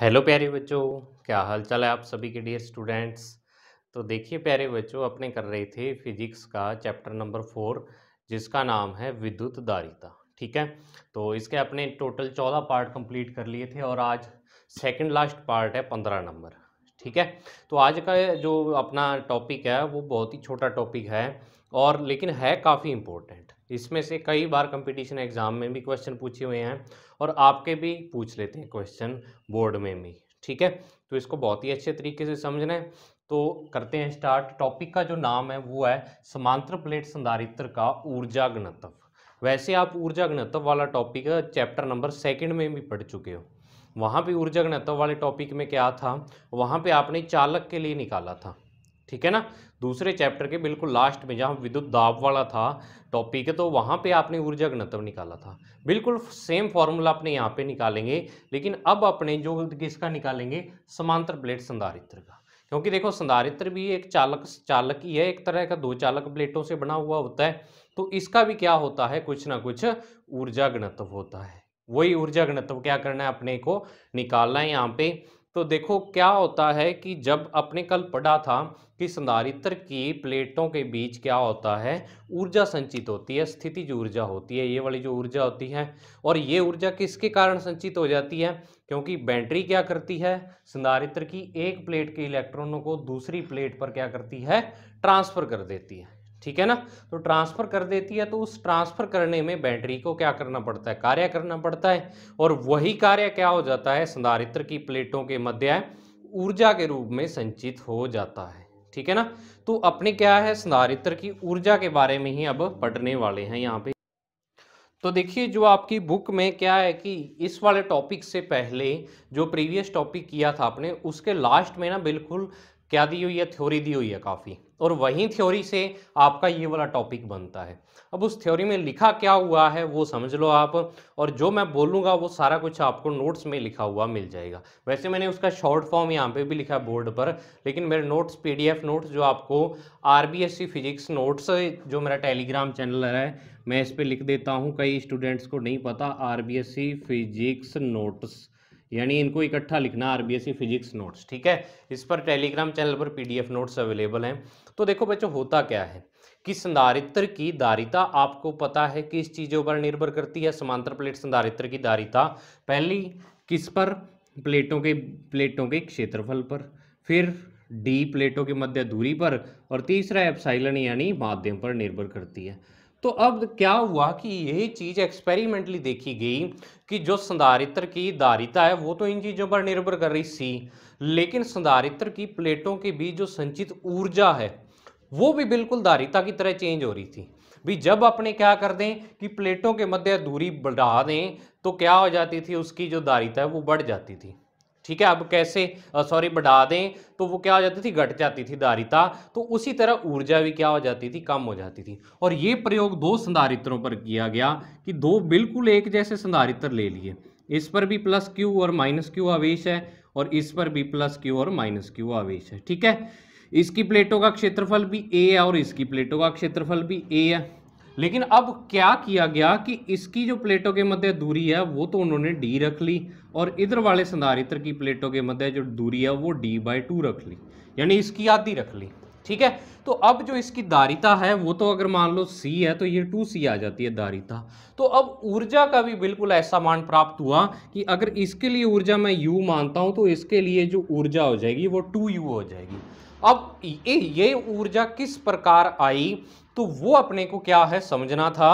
Hello प्यारे बच्चों क्या हाल चाल है आप सभी के डियर स्टूडेंट्स तो देखिए प्यारे बच्चों अपने कर रहे थे फिजिक्स का चैप्टर नंबर फोर जिसका नाम है विद्युत दारिता ठीक है तो इसके अपने टोटल चौदह पार्ट कंप्लीट कर लिए थे और आज सेकंड लास्ट पार्ट है पंद्रह नंबर ठीक है तो आज का जो अपना टॉपिक है वो बहुत ही छोटा टॉपिक है और लेकिन है काफ़ी इम्पोर्टेंट इसमें से कई बार कंपटीशन एग्ज़ाम में भी क्वेश्चन पूछे हुए हैं और आपके भी पूछ लेते हैं क्वेश्चन बोर्ड में भी ठीक है तो इसको बहुत ही अच्छे तरीके से समझना है तो करते हैं स्टार्ट टॉपिक का जो नाम है वो है समांतर प्लेट संधारित्र का ऊर्जा घनत्व वैसे आप ऊर्जा घनत्व वाला टॉपिक चैप्टर नंबर सेकेंड में भी पढ़ चुके हो वहाँ पर ऊर्जा घनत्व वाले टॉपिक में क्या था वहाँ पर आपने चालक के लिए निकाला था ठीक है ना दूसरे चैप्टर के बिल्कुल लास्ट में जहाँ विद्युत दाब वाला था टॉपिक है तो वहाँ पे आपने ऊर्जा घनत्व निकाला था बिल्कुल सेम फॉर्मूला अपने यहाँ पे निकालेंगे लेकिन अब अपने जो किसका निकालेंगे समांतर प्लेट संधारित्र का क्योंकि देखो संधारित्र भी एक चालक चालक ही है एक तरह का दो चालक प्लेटों से बना हुआ होता है तो इसका भी क्या होता है कुछ ना कुछ ऊर्जा घनत्व होता है वही ऊर्जा घनत्व क्या करना है अपने को निकालना है यहाँ पे तो देखो क्या होता है कि जब अपने कल पढ़ा था कि संधारित्र की प्लेटों के बीच क्या होता है ऊर्जा संचित होती है स्थिति जो ऊर्जा होती है ये वाली जो ऊर्जा होती है और ये ऊर्जा किसके कारण संचित हो जाती है क्योंकि बैटरी क्या करती है संधारित्र की एक प्लेट के इलेक्ट्रॉनों को दूसरी प्लेट पर क्या करती है ट्रांसफर कर देती है ठीक है ना तो ट्रांसफ़र कर देती है तो उस ट्रांसफ़र करने में बैटरी को क्या करना पड़ता है कार्य करना पड़ता है और वही कार्य क्या हो जाता है संधारित्र की प्लेटों के मध्य ऊर्जा के रूप में संचित हो जाता है ठीक है ना तो अपने क्या है संधारित्र की ऊर्जा के बारे में ही अब पढ़ने वाले हैं यहाँ पे तो देखिए जो आपकी बुक में क्या है कि इस वाले टॉपिक से पहले जो प्रीवियस टॉपिक किया था आपने उसके लास्ट में ना बिल्कुल क्या दी हुई है थ्योरी दी हुई है काफ़ी और वहीं थ्योरी से आपका ये वाला टॉपिक बनता है अब उस थ्योरी में लिखा क्या हुआ है वो समझ लो आप और जो मैं बोलूँगा वो सारा कुछ आपको नोट्स में लिखा हुआ मिल जाएगा वैसे मैंने उसका शॉर्ट फॉर्म यहाँ पे भी लिखा है बोर्ड पर लेकिन मेरे नोट्स पी नोट्स जो आपको आर फिजिक्स नोट्स जो मेरा टेलीग्राम चैनल है मैं इस पर लिख देता हूँ कई स्टूडेंट्स को नहीं पता आर फिजिक्स नोट्स यानी इनको इकट्ठा लिखना आर फिजिक्स नोट्स ठीक है इस पर टेलीग्राम चैनल पर पीडीएफ नोट्स अवेलेबल हैं तो देखो बच्चों होता क्या है कि संधारित्र की दारिता आपको पता है किस चीज़ों पर निर्भर करती है समांतर प्लेट संधारित्र की दारिता पहली किस पर प्लेटों के प्लेटों के क्षेत्रफल पर फिर डी प्लेटों के मध्य दूरी पर और तीसरा एप्साइलन यानी माध्यम पर निर्भर करती है तो अब क्या हुआ कि यही चीज़ एक्सपेरिमेंटली देखी गई कि जो संधारित्र की दारिता है वो तो इन चीज़ों पर निर्भर कर रही सी लेकिन संधारित्र की प्लेटों के बीच जो संचित ऊर्जा है वो भी बिल्कुल दारिता की तरह चेंज हो रही थी भी जब अपने क्या कर दें कि प्लेटों के मध्य दूरी बढ़ा दें तो क्या हो जाती थी उसकी जो दारिता है वो बढ़ जाती थी ठीक है अब कैसे सॉरी बढ़ा दें तो वो क्या हो जाती थी घट जाती थी दारिता तो उसी तरह ऊर्जा भी क्या हो जाती थी कम हो जाती थी और ये प्रयोग दो संधारित्रों पर किया गया कि दो बिल्कुल एक जैसे संधारित्र ले लिए इस पर भी प्लस क्यू और माइनस क्यू आवेश है और इस पर भी प्लस क्यू और माइनस क्यू आवेश है ठीक है इसकी प्लेटों का क्षेत्रफल भी ए है और इसकी प्लेटों का क्षेत्रफल भी ए है लेकिन अब क्या किया गया कि इसकी जो प्लेटों के मध्य दूरी है वो तो उन्होंने डी रख ली और इधर वाले संधारित्र की प्लेटों के मध्य जो दूरी है वो डी बाई टू रख ली यानी इसकी आधी रख ली ठीक है तो अब जो इसकी दारिता है वो तो अगर मान लो सी है तो ये टू सी आ जाती है दारिता तो अब ऊर्जा का भी बिल्कुल ऐसा मान प्राप्त हुआ कि अगर इसके लिए ऊर्जा मैं यू मानता हूँ तो इसके लिए जो ऊर्जा हो जाएगी वो टू यू हो जाएगी अब ये ये ऊर्जा किस प्रकार आई तो वो अपने को क्या है समझना था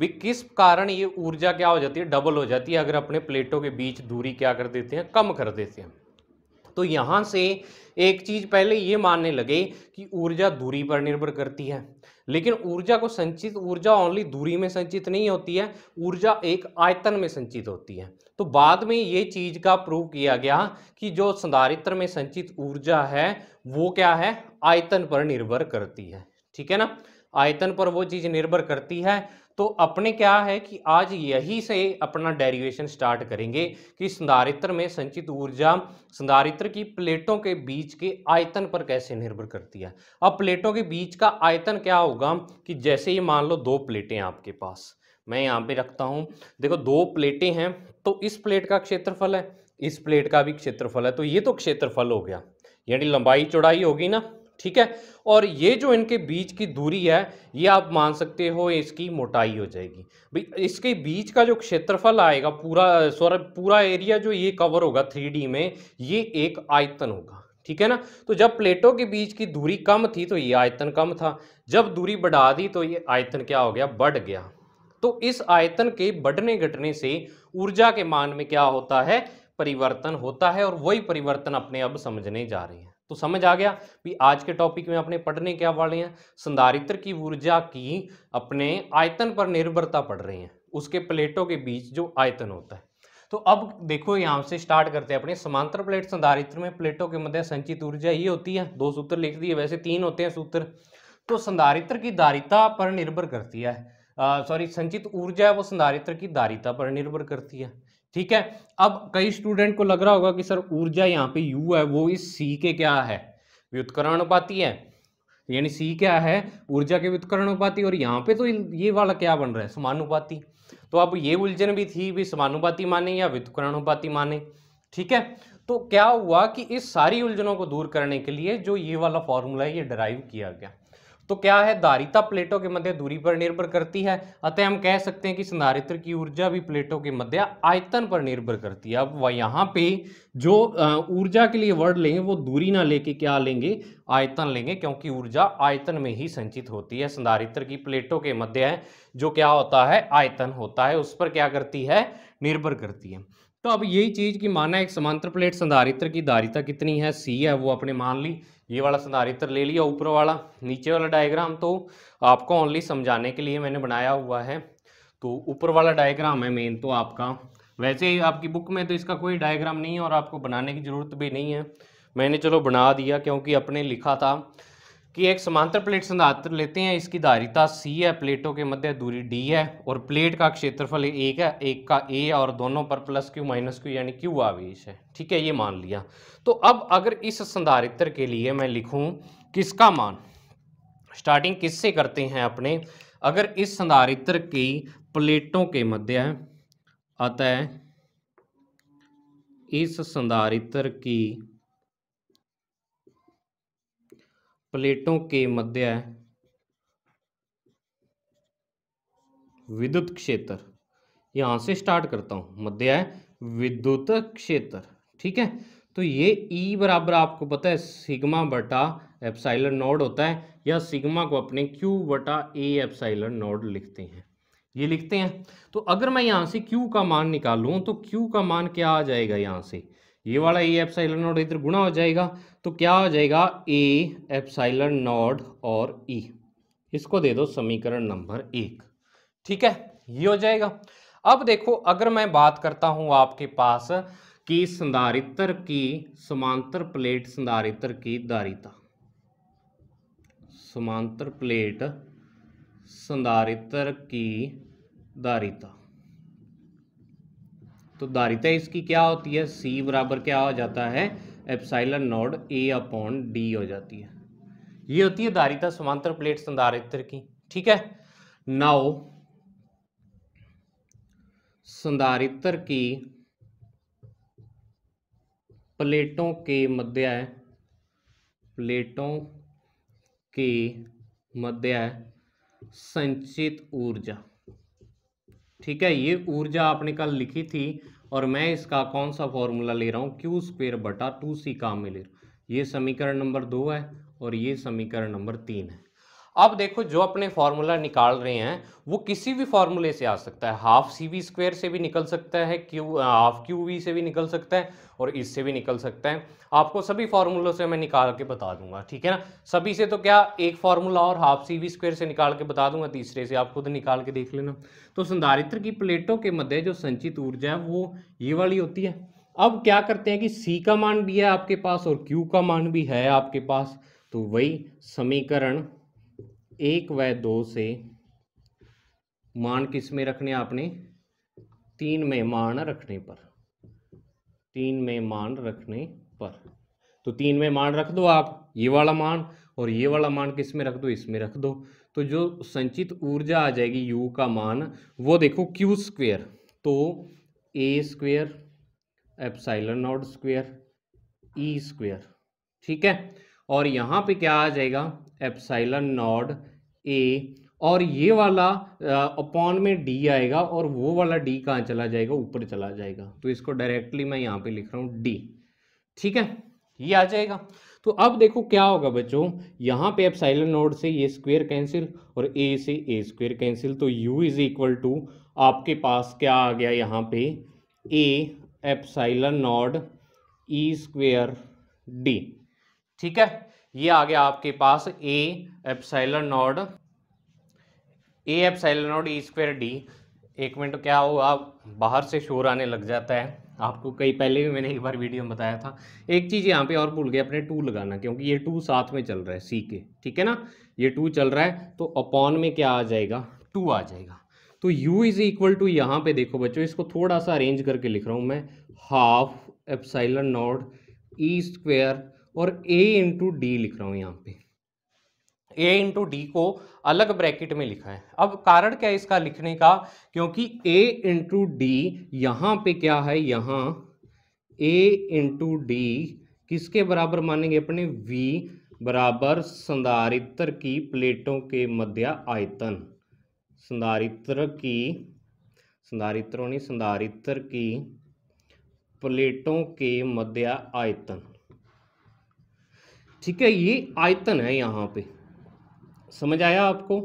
भी किस कारण ये ऊर्जा क्या हो जाती है डबल हो जाती है अगर अपने प्लेटों के बीच दूरी क्या कर देते हैं कम कर देते हैं तो यहाँ से एक चीज़ पहले ये मानने लगे कि ऊर्जा दूरी पर निर्भर करती है लेकिन ऊर्जा को संचित ऊर्जा ओनली दूरी में संचित नहीं होती है ऊर्जा एक आयतन में संचित होती है तो बाद में ये चीज का प्रूव किया गया कि जो संधारित्र में संचित ऊर्जा है वो क्या है आयतन पर निर्भर करती है ठीक है ना आयतन पर वो चीज़ निर्भर करती है तो अपने क्या है कि आज यही से अपना डेरिवेशन स्टार्ट करेंगे कि संधारित्र में संचित ऊर्जा संधारित्र की प्लेटों के बीच के आयतन पर कैसे निर्भर करती है अब प्लेटों के बीच का आयतन क्या होगा कि जैसे ये मान लो दो प्लेटें आपके पास मैं यहाँ पे रखता हूँ देखो दो प्लेटें हैं तो इस प्लेट का क्षेत्रफल है इस प्लेट का भी क्षेत्रफल है तो ये तो क्षेत्रफल हो गया यानी लंबाई चौड़ाई होगी ना ठीक है और ये जो इनके बीच की दूरी है ये आप मान सकते हो इसकी मोटाई हो जाएगी भाई इसके बीच का जो क्षेत्रफल आएगा पूरा सॉरी पूरा एरिया जो ये कवर होगा थ्री में ये एक आयतन होगा ठीक है ना तो जब प्लेटों के बीच की दूरी कम थी तो ये आयतन कम था जब दूरी बढ़ा दी तो ये आयतन क्या हो गया बढ़ गया तो इस आयतन के बढ़ने घटने से ऊर्जा के मान में क्या होता है परिवर्तन होता है और वही परिवर्तन अपने अब समझने जा रहे हैं तो समझ आ गया भी आज के टॉपिक में अपने पढ़ने क्या वाले हैं संधारित्र की ऊर्जा की अपने आयतन पर निर्भरता पढ़ रहे हैं उसके प्लेटों के बीच जो आयतन होता है तो अब देखो यहाँ से स्टार्ट करते हैं अपने समांतर प्लेट संधारित्र में प्लेटों के मध्य संचित ऊर्जा ये होती है दो सूत्र लिख दिए वैसे तीन होते हैं सूत्र तो संधारित्र की दारिता पर निर्भर करती है सॉरी संचित ऊर्जा है वो संधारित्र की दारिता पर निर्भर करती है ठीक है अब कई स्टूडेंट को लग रहा होगा कि सर ऊर्जा यहाँ पे यू है वो इस सी के क्या है व्युत्करणोपाती है यानी सी क्या है ऊर्जा के व्युत्करणोपाती और यहाँ पे तो ये वाला क्या बन रहा है समानुपाती तो अब ये उलझन भी थी भी समानुपाती माने या व्युत्करणोपाती माने ठीक है तो क्या हुआ कि इस सारी उलझनों को दूर करने के लिए जो ये वाला फॉर्मूला है ये डराइव किया गया तो क्या है दारिता प्लेटों के मध्य दूरी पर निर्भर करती है अतः हम कह सकते हैं कि संधारित्र की ऊर्जा भी प्लेटों के मध्य आयतन पर निर्भर करती है अब वह यहाँ पे जो ऊर्जा के लिए वर्ड लेंगे वो दूरी ना लेके क्या लेंगे आयतन लेंगे क्योंकि ऊर्जा आयतन में ही संचित होती है संधारित्र की प्लेटों के मध्य जो क्या होता है आयतन होता है उस पर क्या करती है निर्भर करती है तो अब यही चीज़ की माना एक समांतर प्लेट संधारित्र की धारिता कितनी है सी है वो अपने मान ली ये वाला संधारित्र ले लिया ऊपर वाला नीचे वाला डायग्राम तो आपको ओनली समझाने के लिए मैंने बनाया हुआ है तो ऊपर वाला डायग्राम है मेन तो आपका वैसे ही आपकी बुक में तो इसका कोई डायग्राम नहीं है और आपको बनाने की ज़रूरत भी नहीं है मैंने चलो बना दिया क्योंकि अपने लिखा था कि एक समांतर प्लेट संधारित्र लेते हैं इसकी धारिता सी है प्लेटों के मध्य दूरी डी है और प्लेट का क्षेत्रफल एक है एक का ए और दोनों पर प्लस क्यू माइनस क्यू यानी क्यू आवेश है ठीक है ये मान लिया तो अब अगर इस संधारित्र के लिए मैं लिखूं किसका मान स्टार्टिंग किससे करते हैं अपने अगर इस संधारित्र की प्लेटों के मध्य अतः इस संधारित्र की प्लेटों के मध्य विद्युत क्षेत्र यहां से स्टार्ट करता हूं मध्य विद्युत क्षेत्र ठीक है तो ये ई e बराबर आपको पता है सिग्मा बटा एप्साइलर नोड होता है या सिग्मा को अपने क्यू बटा ए एप्साइलर नोड लिखते हैं ये लिखते हैं तो अगर मैं यहाँ से क्यू का मान निकालू तो क्यू का मान क्या आ जाएगा यहां से ये वाला ए एप्साइलन नोड इधर गुणा हो जाएगा तो क्या हो जाएगा ए एप्साइलन नोड और ई e। इसको दे दो समीकरण नंबर एक ठीक है ये हो जाएगा अब देखो अगर मैं बात करता हूं आपके पास कि संधारित्र की समांतर प्लेट संधारित्र की दारिता समांतर प्लेट संधारित्र की दारिता तो दारिता इसकी क्या होती है सी बराबर क्या हो जाता है epsilon naught A upon D हो जाती है ये होती है दारिता समांतर प्लेट संधारित्र की ठीक है नाउ संधारित्र की प्लेटों के मध्य प्लेटों के मध्य संचित ऊर्जा ठीक है ये ऊर्जा आपने कल लिखी थी और मैं इसका कौन सा फॉर्मूला ले रहा हूँ क्यू स्क्वेयर बटा टू सी काम में ले रहा हूँ ये समीकरण नंबर दो है और ये समीकरण नंबर तीन है अब देखो जो अपने फॉर्मूला निकाल रहे हैं वो किसी भी फॉर्मूले से आ सकता है हाफ सी वी स्क्वेयर से भी निकल सकता है क्यू हाफ क्यू वी से भी निकल सकता है और इससे भी निकल सकता है आपको सभी फॉर्मूलों से मैं निकाल के बता दूंगा ठीक है ना सभी से तो क्या एक फार्मूला और हाफ सी वी स्क्वेयर से निकाल के बता दूंगा तीसरे से आप खुद निकाल के देख लेना तो संधारित्र की प्लेटों के मध्य जो संचित ऊर्जा है वो ये वाली होती है अब क्या करते हैं कि सी का मान भी है आपके पास और क्यू का मान भी है आपके पास तो वही समीकरण एक व दो से मान किस में रखने आपने तीन में मान रखने पर तीन में मान रखने पर तो तीन में मान रख दो आप ये वाला मान और ये वाला मान किस में रख दो इसमें रख दो तो जो संचित ऊर्जा आ जाएगी यू का मान वो देखो क्यू स्क्वेयर तो A square epsilon naught square E square ठीक है और यहाँ पे क्या आ जाएगा एपसाइलन नॉड ए और ये वाला अपॉन में डी आएगा और वो वाला डी कहाँ चला जाएगा ऊपर चला जाएगा तो इसको डायरेक्टली मैं यहाँ पे लिख रहा हूँ डी ठीक है ये आ जाएगा तो अब देखो क्या होगा बच्चों यहाँ पे अब साइलेंट नोड से ये स्क्वेयर कैंसिल और ए से ए स्क्वेयर कैंसिल तो यू इज इक्वल टू आपके पास क्या आ गया यहाँ पे A epsilon naught E square D ठीक है ये आ गया आपके पास A epsilon naught A epsilon naught E square D एक मिनट क्या होगा बाहर से शोर आने लग जाता है आपको कई पहले भी मैंने एक बार वीडियो में बताया था एक चीज़ यहाँ पे और भूल गया अपने टू लगाना क्योंकि ये टू साथ में चल रहा है सी के ठीक है ना ये टू चल रहा है तो अपॉन में क्या आ जाएगा टू आ जाएगा तो u इज इक्वल टू यहाँ पे देखो बच्चों इसको थोड़ा सा अरेंज करके लिख रहा हूँ मैं half epsilon naught E square और ए इंटू डी लिख रहा हूँ यहाँ पे ए इंटू डी को अलग ब्रैकेट में लिखा है अब कारण क्या है इसका लिखने का क्योंकि ए इंटू डी यहाँ पे क्या है यहाँ ए इंटू डी किसके बराबर मानेंगे अपने v बराबर संधारित्र की प्लेटों के मध्य आयतन संधारित्र की संधारित्रों ने संधारित्र की प्लेटों के मध्य आयतन ठीक है ये आयतन है यहाँ पे समझ आया आपको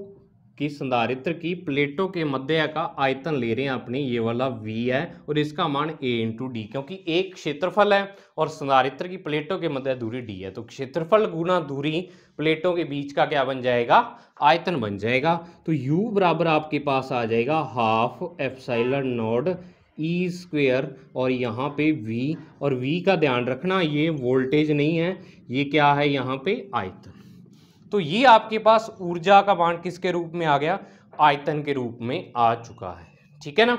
कि संधारित्र की प्लेटों के मध्य का आयतन ले रहे हैं अपने ये वाला v है और इसका मान a इंटू डी क्योंकि एक क्षेत्रफल है और संधारित्र की प्लेटों के मध्य दूरी d है तो क्षेत्रफल गुना दूरी प्लेटों के बीच का क्या बन जाएगा आयतन बन जाएगा तो u बराबर आपके पास आ जाएगा half epsilon naught E e square और यहाँ पे V और V का ध्यान रखना ये वोल्टेज नहीं है ये क्या है यहाँ पे आयतन तो ये आपके पास ऊर्जा का बांट किसके रूप में आ गया आयतन के रूप में आ चुका है ठीक है ना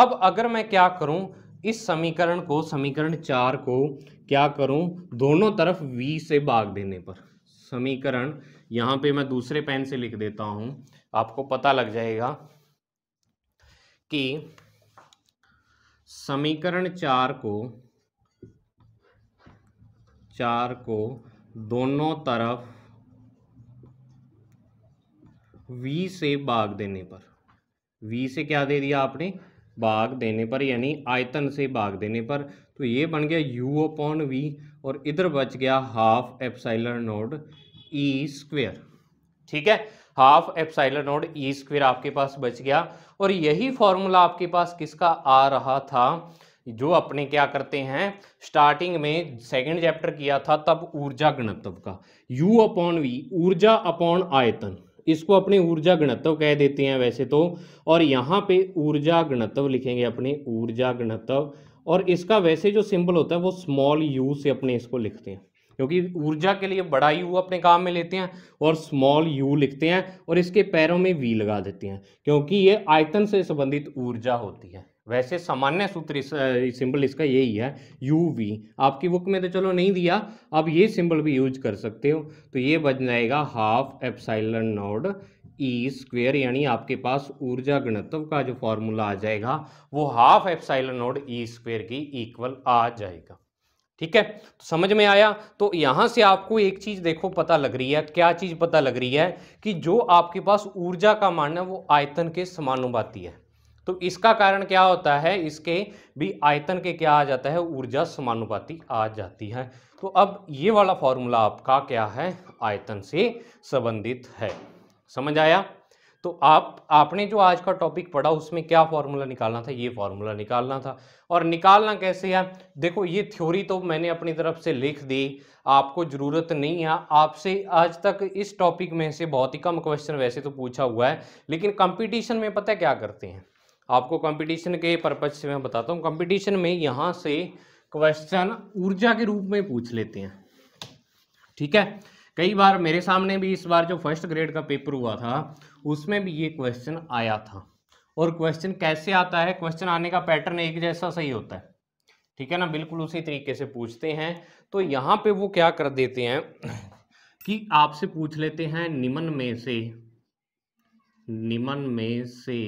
अब अगर मैं क्या करूँ इस समीकरण को समीकरण चार को क्या करूँ दोनों तरफ V से भाग देने पर समीकरण यहाँ पे मैं दूसरे पेन से लिख देता हूं आपको पता लग जाएगा कि समीकरण चार को चार को दोनों तरफ v से भाग देने पर v से क्या दे दिया आपने भाग देने पर यानी आयतन से भाग देने पर तो ये बन गया u अपॉन वी और इधर बच गया half epsilon naught E square ठीक है half epsilon naught E square आपके पास बच गया और यही फॉर्मूला आपके पास किसका आ रहा था जो अपने क्या करते हैं स्टार्टिंग में सेकंड चैप्टर किया था तब ऊर्जा गणत्व का U अपॉन वी ऊर्जा अपॉन आयतन इसको अपने ऊर्जा गणत्व कह देते हैं वैसे तो और यहाँ पे ऊर्जा गणत्व लिखेंगे अपने ऊर्जा गणत्व और इसका वैसे जो सिंबल होता है वो स्मॉल यू से अपने इसको लिखते हैं क्योंकि ऊर्जा के लिए बड़ा यू अपने काम में लेते हैं और स्मॉल यू लिखते हैं और इसके पैरों में वी लगा देते हैं क्योंकि ये आयतन से संबंधित ऊर्जा होती है वैसे सामान्य सूत्र इस, सिंबल इसका यही है यू वी आपकी बुक में तो चलो नहीं दिया आप ये सिंबल भी यूज कर सकते हो तो ये बन जाएगा half epsilon naught E square यानी आपके पास ऊर्जा गणत्व का जो फॉर्मूला आ जाएगा वो half epsilon naught E square की इक्वल आ जाएगा ठीक है तो समझ में आया तो यहां से आपको एक चीज देखो पता लग रही है क्या चीज पता लग रही है कि जो आपके पास ऊर्जा का मान है वो आयतन के समानुपाती है तो इसका कारण क्या होता है इसके भी आयतन के क्या आ जाता है ऊर्जा समानुपाती आ जाती है तो अब ये वाला फॉर्मूला आपका क्या है आयतन से संबंधित है समझ आया तो आप आपने जो आज का टॉपिक पढ़ा उसमें क्या फॉर्मूला निकालना था ये फॉर्मूला निकालना था और निकालना कैसे है देखो ये थ्योरी तो मैंने अपनी तरफ से लिख दी आपको ज़रूरत नहीं है आपसे आज तक इस टॉपिक में से बहुत ही कम क्वेश्चन वैसे तो पूछा हुआ है लेकिन कंपटीशन में पता क्या करते हैं आपको कंपटीशन के पर्पज से मैं बताता हूँ कंपटीशन में यहाँ से क्वेश्चन ऊर्जा के रूप में पूछ लेते हैं ठीक है कई बार मेरे सामने भी इस बार जो फर्स्ट ग्रेड का पेपर हुआ था उसमें भी ये क्वेश्चन आया था और क्वेश्चन कैसे आता है क्वेश्चन आने का पैटर्न एक जैसा सही होता है ठीक है ना बिल्कुल उसी तरीके से पूछते हैं तो यहाँ पे वो क्या कर देते हैं कि आपसे पूछ लेते हैं निमन में से निमन में से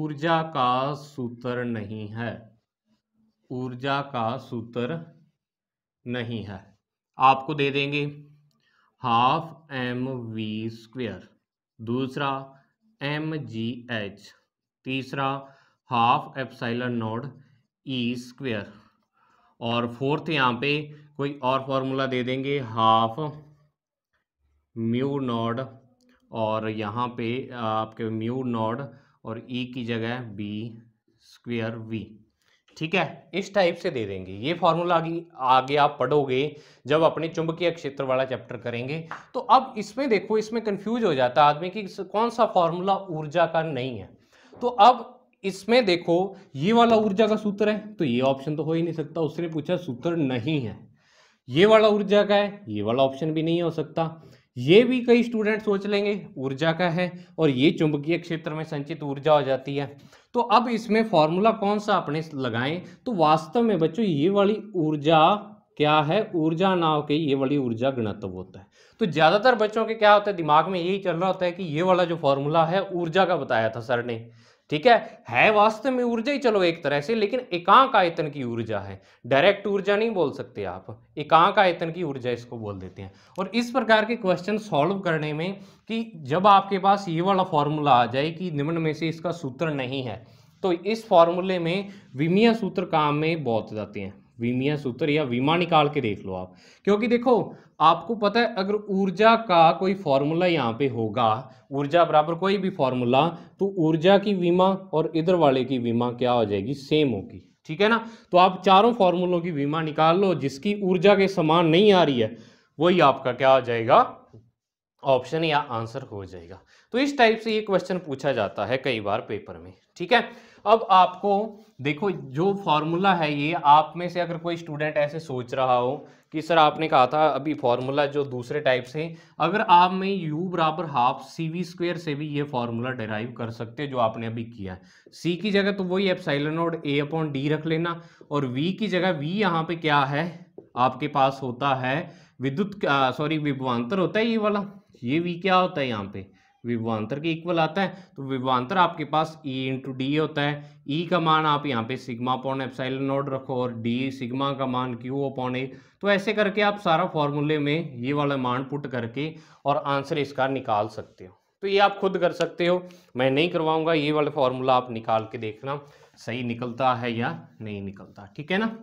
ऊर्जा का सूत्र नहीं है ऊर्जा का सूत्र नहीं है आपको दे देंगे हाफ एम वी स्क्वेयर दूसरा एम जी एच तीसरा half epsilon naught E square और फोर्थ यहाँ पे कोई और फॉर्मूला दे देंगे हाफ म्यू नोड और यहाँ पे आपके म्यू नोड और ई e की जगह बी स्क्वेयर वी ठीक है इस टाइप से दे देंगे ये फॉर्मूला आगे आगे आप पढ़ोगे जब अपने चुंबकीय क्षेत्र वाला चैप्टर करेंगे तो अब इसमें देखो इसमें कंफ्यूज हो जाता है आदमी कि कौन सा फॉर्मूला ऊर्जा का नहीं है तो अब इसमें देखो ये वाला ऊर्जा का सूत्र है तो ये ऑप्शन तो हो ही नहीं सकता उसने पूछा सूत्र नहीं है ये वाला ऊर्जा का है ये वाला ऑप्शन भी नहीं हो सकता ये भी कई स्टूडेंट सोच लेंगे ऊर्जा का है और ये चुंबकीय क्षेत्र में संचित ऊर्जा हो जाती है तो अब इसमें फॉर्मूला कौन सा अपने लगाएं तो वास्तव में बच्चों ये वाली ऊर्जा क्या है ऊर्जा नाव के ये वाली ऊर्जा गणत्व होता है तो ज़्यादातर बच्चों के क्या होता है दिमाग में यही चल रहा होता है कि ये वाला जो फॉर्मूला है ऊर्जा का बताया था सर ने ठीक है है वास्तव में ऊर्जा ही चलो एक तरह से लेकिन एकांक आयतन की ऊर्जा है डायरेक्ट ऊर्जा नहीं बोल सकते आप एकांक आयतन की ऊर्जा इसको बोल देते हैं और इस प्रकार के क्वेश्चन सॉल्व करने में कि जब आपके पास ये वाला फॉर्मूला आ जाए कि निम्न में से इसका सूत्र नहीं है तो इस फॉर्मूले में विमिया सूत्र काम में बहुत जाते हैं वीमिया सूत्र या विमा निकाल के देख लो आप क्योंकि देखो आपको पता है अगर ऊर्जा का कोई फॉर्मूला यहाँ पे होगा ऊर्जा बराबर कोई भी फॉर्मूला तो ऊर्जा की विमा और इधर वाले की विमा क्या हो जाएगी सेम होगी ठीक है ना तो आप चारों फॉर्मूलों की विमा निकाल लो जिसकी ऊर्जा के समान नहीं आ रही है वही आपका क्या हो जाएगा ऑप्शन या आंसर हो जाएगा तो इस टाइप से ये क्वेश्चन पूछा जाता है कई बार पेपर में ठीक है अब आपको देखो जो फॉर्मूला है ये आप में से अगर कोई स्टूडेंट ऐसे सोच रहा हो कि सर आपने कहा था अभी फॉर्मूला जो दूसरे टाइप से अगर आप में u बराबर हाफ सी वी स्क्वेयर से भी ये फॉर्मूला डेराइव कर सकते हैं जो आपने अभी किया है सी की जगह तो वही एप्साइलन और ए अपॉन डी रख लेना और v की जगह v यहाँ पे क्या है आपके पास होता है विद्युत सॉरी विभवान्तर होता है ये वाला ये वी क्या होता है यहाँ पे विभवान्तर के इक्वल आता है तो विभवान्तर आपके पास E इंटू डी होता है E का मान आप यहाँ पे सिग्मा पौन एपसाइल नोड रखो और D सिग्मा का मान Q अपॉन ए तो ऐसे करके आप सारा फॉर्मूले में ये वाला मान पुट करके और आंसर इसका निकाल सकते हो तो ये आप खुद कर सकते हो मैं नहीं करवाऊंगा ये वाला फॉर्मूला आप निकाल के देखना सही निकलता है या नहीं निकलता ठीक है ना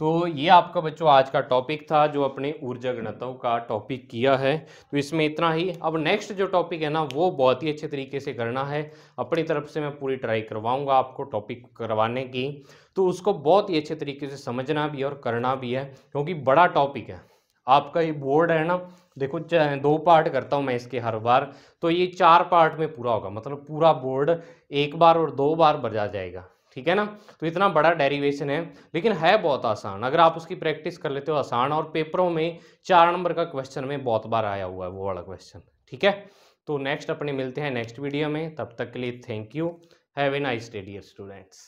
तो ये आपका बच्चों आज का टॉपिक था जो अपने ऊर्जा गणताओं का टॉपिक किया है तो इसमें इतना ही अब नेक्स्ट जो टॉपिक है ना वो बहुत ही अच्छे तरीके से करना है अपनी तरफ से मैं पूरी ट्राई करवाऊंगा आपको टॉपिक करवाने की तो उसको बहुत ही अच्छे तरीके से समझना भी है और करना भी है क्योंकि बड़ा टॉपिक है आपका ये बोर्ड है ना देखो दो पार्ट करता हूँ मैं इसके हर बार तो ये चार पार्ट में पूरा होगा मतलब पूरा बोर्ड एक बार और दो बार बजा जाएगा ठीक है ना तो इतना बड़ा डेरिवेशन है लेकिन है बहुत आसान अगर आप उसकी प्रैक्टिस कर लेते हो आसान और पेपरों में चार नंबर का क्वेश्चन में बहुत बार आया हुआ है वो वाला क्वेश्चन ठीक है तो नेक्स्ट अपने मिलते हैं नेक्स्ट वीडियो में तब तक के लिए thank you have a nice day dear students